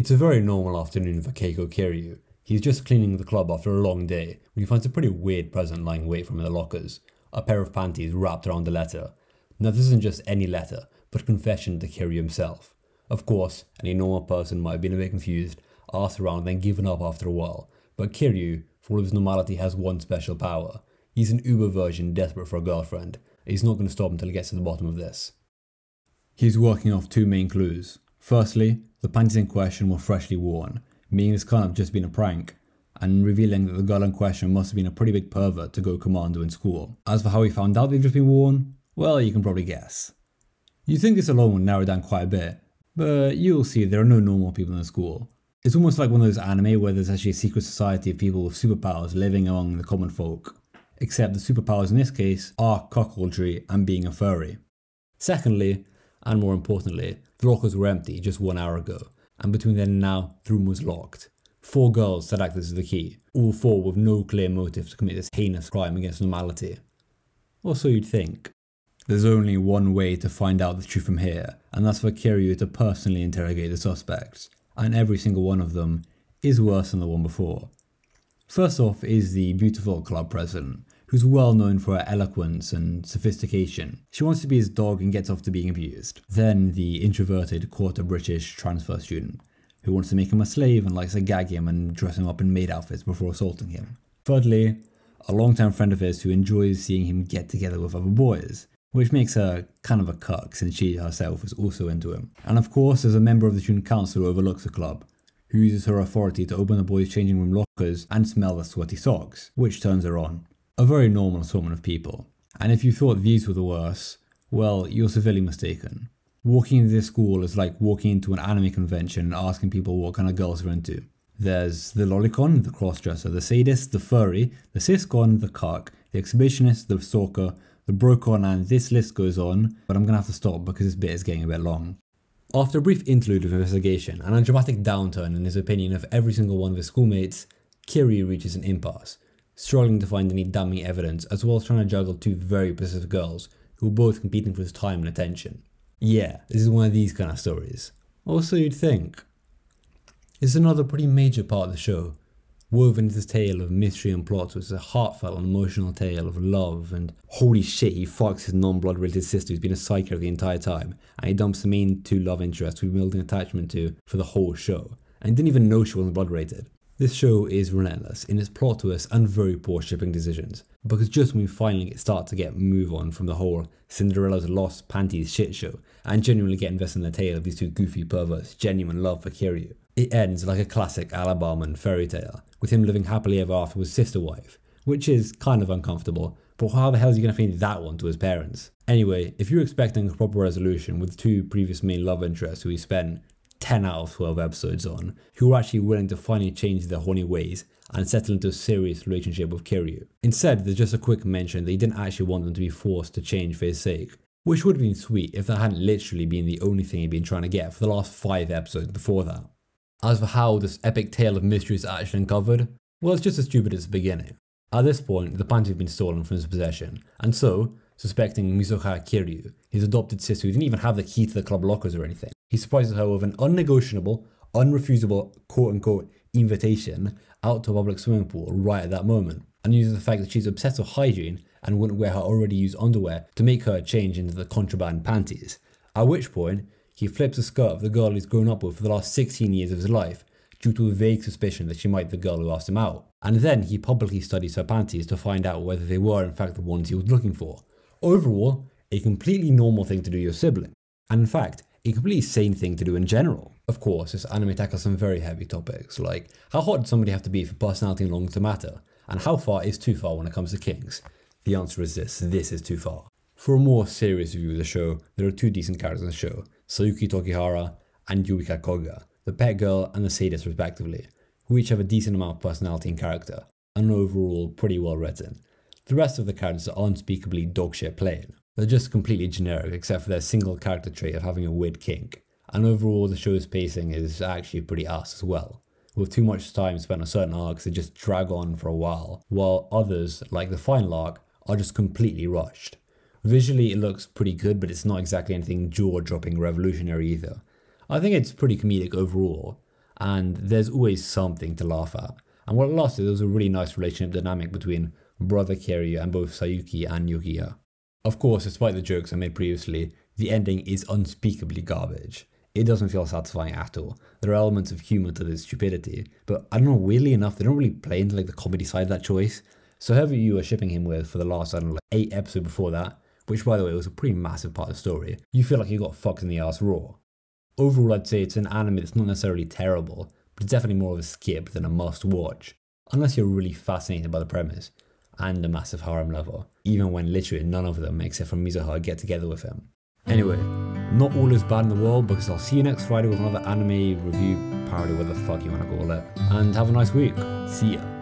It's a very normal afternoon for Keiko Kiryu. He's just cleaning the club after a long day when he finds a pretty weird present lying wait from the lockers, a pair of panties wrapped around a letter. Now this isn't just any letter, but a confession to Kiryu himself. Of course, any normal person might have been a bit confused, asked around and then given up after a while, but Kiryu, for all his normality, has one special power. He's an uber version desperate for a girlfriend, he's not going to stop until he gets to the bottom of this. He's working off two main clues. Firstly, the panties in question were freshly worn, meaning this can't have just been a prank, and revealing that the girl in question must have been a pretty big pervert to go commando in school. As for how he found out they've just been worn, well, you can probably guess. you think this alone would narrow down quite a bit, but you'll see there are no normal people in the school. It's almost like one of those anime where there's actually a secret society of people with superpowers living among the common folk. Except the superpowers in this case are cuckoldry and being a furry. Secondly, and more importantly, the lockers were empty just one hour ago, and between then and now, the room was locked. Four girls had access to the key, all four with no clear motive to commit this heinous crime against normality. Or so you'd think. There's only one way to find out the truth from here, and that's for Kiryu to personally interrogate the suspects, and every single one of them is worse than the one before. First off is the beautiful club president, who's well known for her eloquence and sophistication. She wants to be his dog and gets off to being abused. Then the introverted quarter British transfer student, who wants to make him a slave and likes to gag him and dress him up in maid outfits before assaulting him. Thirdly, a longtime friend of his who enjoys seeing him get together with other boys, which makes her kind of a cuck since she herself is also into him. And of course, there's a member of the student council who overlooks the club, who uses her authority to open the boys' changing room lockers and smell the sweaty socks, which turns her on a very normal assortment of people. And if you thought these were the worst, well, you're severely mistaken. Walking into this school is like walking into an anime convention and asking people what kind of girls they're into. There's the lolicon, the crossdresser, the sadist, the furry, the ciscon, the cuck, the exhibitionist, the stalker, the brocon, and this list goes on, but I'm gonna have to stop because this bit is getting a bit long. After a brief interlude of investigation and a dramatic downturn in his opinion of every single one of his schoolmates, Kiri reaches an impasse, struggling to find any damning evidence, as well as trying to juggle two very possessive girls who were both competing for his time and attention. Yeah, this is one of these kind of stories. Also, you'd think. It's another pretty major part of the show, woven into this tale of mystery and plot, which is a heartfelt and emotional tale of love and holy shit, he fucks his non blood related sister who's been a psycho the entire time, and he dumps the main two love interests we've built an attachment to for the whole show, and didn't even know she wasn't blood related. This show is relentless in its plot twists and very poor shipping decisions, because just when we finally start to get move on from the whole Cinderella's lost panties shit show and genuinely get invested in the tale of these two goofy perverts' genuine love for Kiryu, it ends like a classic Alabarman fairy tale, with him living happily ever after with his sister wife, which is kind of uncomfortable, but how the hell is he going to feed that one to his parents? Anyway, if you're expecting a proper resolution with two previous main love interests who he spent 10 out of 12 episodes on, who were actually willing to finally change their horny ways and settle into a serious relationship with Kiryu. Instead, there's just a quick mention that he didn't actually want them to be forced to change for his sake, which would have been sweet if that hadn't literally been the only thing he'd been trying to get for the last 5 episodes before that. As for how this epic tale of mystery is actually uncovered, well it's just as stupid as the beginning. At this point, the pants have been stolen from his possession, and so, suspecting Mizuha Kiryu, his adopted sister who didn't even have the key to the club lockers or anything, he surprises her with an unnegotiable, unrefusable quote unquote invitation out to a public swimming pool right at that moment, and uses the fact that she's obsessed with hygiene and wouldn't wear her already used underwear to make her change into the contraband panties. At which point, he flips the skirt of the girl he's grown up with for the last 16 years of his life due to a vague suspicion that she might be the girl who asked him out. And then he publicly studies her panties to find out whether they were in fact the ones he was looking for. Overall, a completely normal thing to do your sibling. And in fact, a completely sane thing to do in general. Of course, this anime tackles some very heavy topics, like how hot does somebody have to be for personality and long to matter, and how far is too far when it comes to kings? The answer is this, this is too far. For a more serious view of the show, there are two decent characters in the show, Sayuki Tokihara and Yuika Koga, the pet girl and the sadist respectively, who each have a decent amount of personality and character, and overall pretty well written. The rest of the characters are unspeakably dogshit plain. They're just completely generic, except for their single character trait of having a weird kink. And overall, the show's pacing is actually pretty ass as well, with too much time spent on certain arcs that just drag on for a while, while others, like the final arc, are just completely rushed. Visually, it looks pretty good, but it's not exactly anything jaw dropping revolutionary either. I think it's pretty comedic overall, and there's always something to laugh at. And what it lost there was a really nice relationship dynamic between brother Kiryu and both Sayuki and Yukiya. Of course, despite the jokes I made previously, the ending is unspeakably garbage. It doesn't feel satisfying at all. There are elements of humor to this stupidity, but I don't know, weirdly enough, they don't really play into like the comedy side of that choice. So whoever you were shipping him with for the last, I don't know, like eight episode before that, which by the way was a pretty massive part of the story, you feel like you got fucked in the ass raw. Overall, I'd say it's an anime that's not necessarily terrible, but it's definitely more of a skip than a must watch, unless you're really fascinated by the premise, and a massive harem lover, even when literally none of them, except for Mizuha, get together with him. Anyway, not all is bad in the world because I'll see you next Friday with another anime review parody, whatever the fuck you want to call it. And have a nice week. See ya.